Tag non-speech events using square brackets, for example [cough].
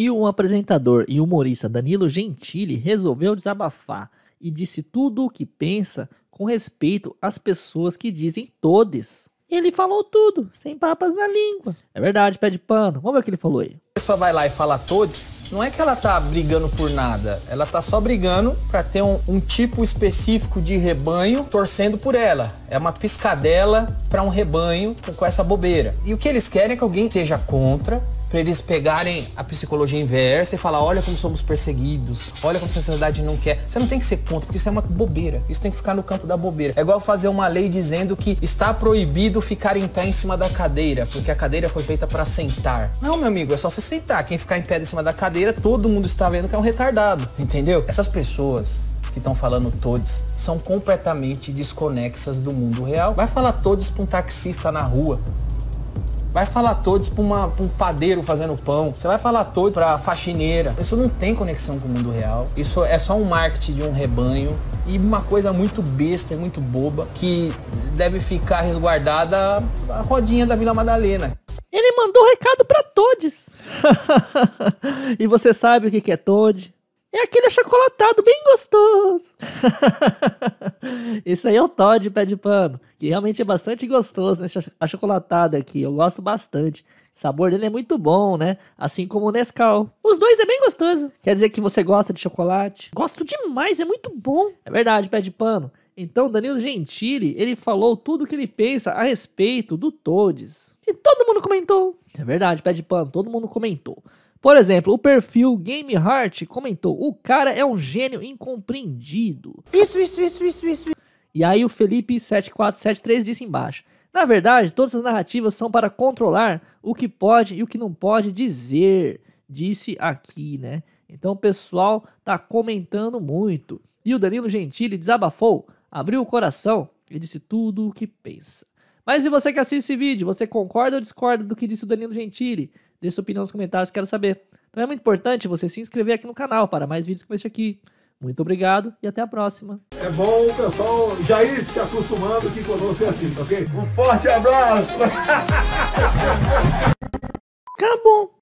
E o apresentador e humorista Danilo Gentili resolveu desabafar e disse tudo o que pensa com respeito às pessoas que dizem todes. Ele falou tudo, sem papas na língua. É verdade, pé de pano. Vamos ver o que ele falou aí. A pessoa vai lá e fala todes, não é que ela tá brigando por nada, ela tá só brigando para ter um, um, tipo específico de rebanho torcendo por ela. É uma piscadela para um rebanho com, com essa bobeira. E o que eles querem é que alguém seja contra para eles pegarem a psicologia inversa e falar, olha como somos perseguidos, olha como a sociedade não quer. Você não tem que ser contra, porque isso é uma bobeira. Isso tem que ficar no campo da bobeira. É igual fazer uma lei dizendo que está proibido ficar em pé em cima da cadeira, porque a cadeira foi feita para sentar. Não, meu amigo, é só você sentar. Quem ficar em pé em cima da cadeira, todo mundo está vendo que é um retardado, entendeu? Essas pessoas que estão falando todos são completamente desconexas do mundo real. Vai falar todos para um taxista na rua Vai falar todos pra, uma, pra um padeiro fazendo pão. Você vai falar todo pra faxineira. Isso não tem conexão com o mundo real. Isso é só um marketing de um rebanho e uma coisa muito besta e muito boba que deve ficar resguardada a rodinha da Vila Madalena. Ele mandou um recado para todos. [laughs] e você sabe o que é Todd? É aquele achocolatado bem gostoso. [laughs] Esse aí é o Todd pé de pano, que realmente é bastante gostoso nesse né? achocolatado aqui. Eu gosto bastante. O sabor dele é muito bom, né? Assim como o Nescau. Os dois é bem gostoso. Quer dizer que você gosta de chocolate? Gosto demais, é muito bom. É verdade, pé de pano. Então, Danilo Gentili, ele falou tudo o que ele pensa a respeito do Todes. E todo mundo comentou. É verdade, pé de pano, todo mundo comentou. Por exemplo, o perfil Game Heart comentou: o cara é um gênio incompreendido. Isso, isso, isso, isso, isso. E aí o Felipe7473 disse embaixo: Na verdade, todas as narrativas são para controlar o que pode e o que não pode dizer. Disse aqui, né? Então o pessoal tá comentando muito. E o Danilo Gentili desabafou, abriu o coração e disse tudo o que pensa. Mas e você que assiste esse vídeo, você concorda ou discorda do que disse o Danilo Gentili? Deixe sua opinião nos comentários, quero saber. Então é muito importante você se inscrever aqui no canal para mais vídeos como este aqui. Muito obrigado e até a próxima. É bom o pessoal já ir se acostumando que conosco é assim, ok? Um forte abraço! [laughs] Acabou!